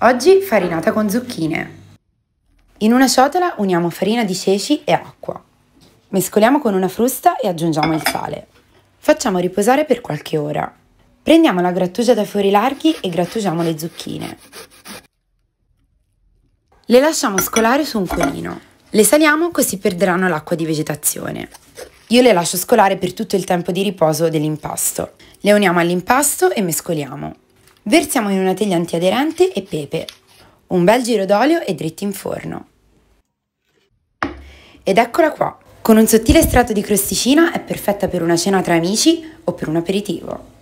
Oggi farinata con zucchine. In una ciotola uniamo farina di ceci e acqua. Mescoliamo con una frusta e aggiungiamo il sale. Facciamo riposare per qualche ora. Prendiamo la grattugia da fiori larghi e grattugiamo le zucchine. Le lasciamo scolare su un colino. Le saliamo così perderanno l'acqua di vegetazione. Io le lascio scolare per tutto il tempo di riposo dell'impasto. Le uniamo all'impasto e mescoliamo. Versiamo in una teglia antiaderente e pepe. Un bel giro d'olio e dritti in forno. Ed eccola qua. Con un sottile strato di crosticina è perfetta per una cena tra amici o per un aperitivo.